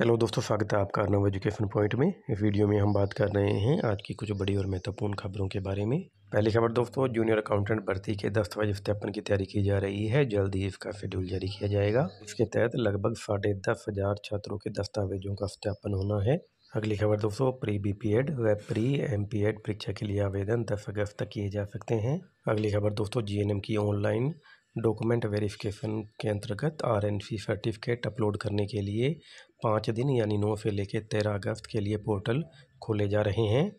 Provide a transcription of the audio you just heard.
hello दोस्तों स्वागत है आपका अर्नव एजुकेशन पॉइंट में इस वीडियो में हम बात कर रहे हैं आज की कुछ बड़ी और महत्वपूर्ण खबरों के बारे में पहली खबर दोस्तों जूनियर अकाउंटेंट भर्ती के दस्तावेज स्थापन की तैयारी की जा रही है जल्द ही इसका शेड्यूल जारी किया जाएगा इसके तहत लगभग साढ़े दस हज़ार छात्रों के दस्तावेजों का स्थापन होना है अगली खबर दोस्तों प्री बी पी एड व प्री एम पी एड परीक्षा के लिए आवेदन दस अगस्त तक किए जा सकते हैं अगली खबर दोस्तों जी एन एम की ऑनलाइन डॉक्यूमेंट वेरिफिकेशन के अंतर्गत आरएनसी सर्टिफिकेट अपलोड करने के लिए पाँच दिन यानी नौ से लेकर तेरह अगस्त के लिए पोर्टल खोले जा रहे हैं